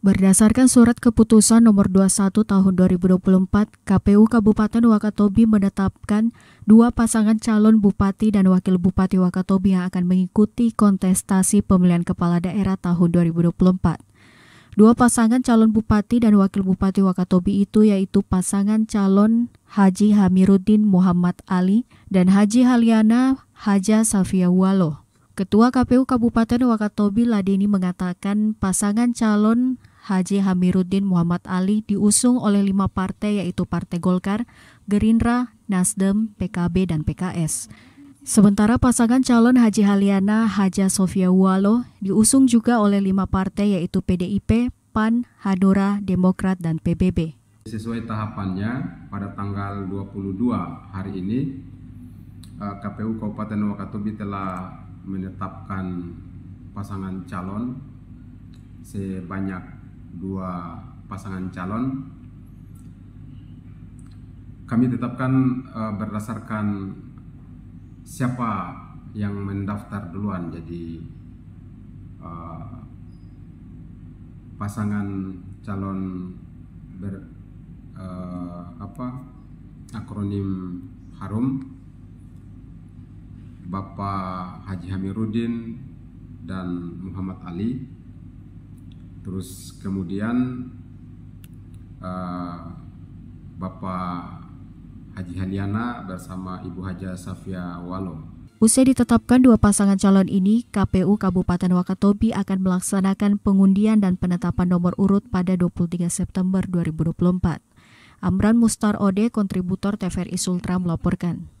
Berdasarkan surat keputusan nomor 21 tahun 2024, KPU Kabupaten Wakatobi menetapkan dua pasangan calon bupati dan wakil bupati Wakatobi yang akan mengikuti kontestasi pemilihan kepala daerah tahun 2024. Dua pasangan calon bupati dan wakil bupati Wakatobi itu yaitu pasangan calon Haji Hamiruddin Muhammad Ali dan Haji Haliana Haja Safia Waloh. Ketua KPU Kabupaten Wakatobi Ladeni mengatakan pasangan calon Haji Hamiruddin Muhammad Ali diusung oleh lima partai yaitu Partai Golkar, Gerindra, Nasdem, PKB, dan PKS. Sementara pasangan calon Haji Haliana Haja Sofia Walo diusung juga oleh lima partai yaitu PDIP, PAN, Hadora, Demokrat, dan PBB. Sesuai tahapannya, pada tanggal 22 hari ini, eh, KPU Kabupaten Wakatobi telah menetapkan pasangan calon sebanyak dua pasangan calon kami tetapkan uh, berdasarkan siapa yang mendaftar duluan jadi uh, pasangan calon ber uh, apa akronim harum Bapak Haji Hamiruddin dan Muhammad Ali terus kemudian uh, Bapak Haji Haliana bersama Ibu Haja Safia Walo. Usai ditetapkan dua pasangan calon ini, KPU Kabupaten Wakatobi akan melaksanakan pengundian dan penetapan nomor urut pada 23 September 2024. Amran Mustar Ode, kontributor TVRI Sultra melaporkan.